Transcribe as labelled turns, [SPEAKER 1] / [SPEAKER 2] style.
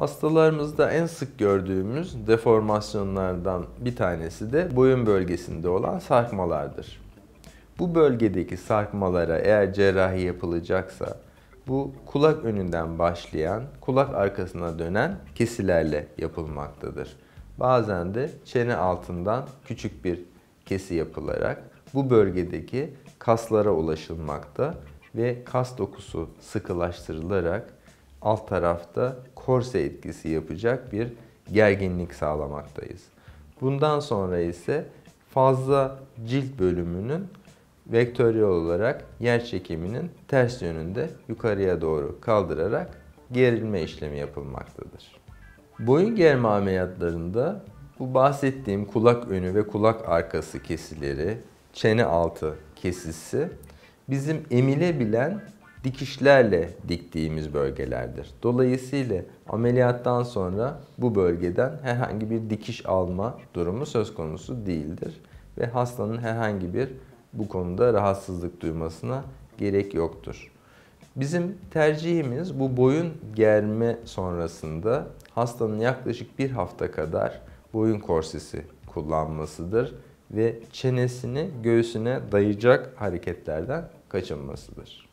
[SPEAKER 1] Hastalarımızda en sık gördüğümüz deformasyonlardan bir tanesi de boyun bölgesinde olan sarkmalardır. Bu bölgedeki sarkmalara eğer cerrahi yapılacaksa bu kulak önünden başlayan, kulak arkasına dönen kesilerle yapılmaktadır. Bazen de çene altından küçük bir kesi yapılarak bu bölgedeki kaslara ulaşılmakta ve kas dokusu sıkılaştırılarak alt tarafta korse etkisi yapacak bir gerginlik sağlamaktayız. Bundan sonra ise fazla cilt bölümünün vektörel olarak yer çekiminin ters yönünde yukarıya doğru kaldırarak gerilme işlemi yapılmaktadır. Boyun germe ameliyatlarında bu bahsettiğim kulak önü ve kulak arkası kesileri, çene altı kesisi bizim emilebilen dikişlerle diktiğimiz bölgelerdir. Dolayısıyla ameliyattan sonra bu bölgeden herhangi bir dikiş alma durumu söz konusu değildir ve hastanın herhangi bir bu konuda rahatsızlık duymasına gerek yoktur. Bizim tercihimiz bu boyun germe sonrasında hastanın yaklaşık bir hafta kadar boyun korsesi kullanmasıdır ve çenesini göğsüne dayayacak hareketlerden kaçınmasıdır.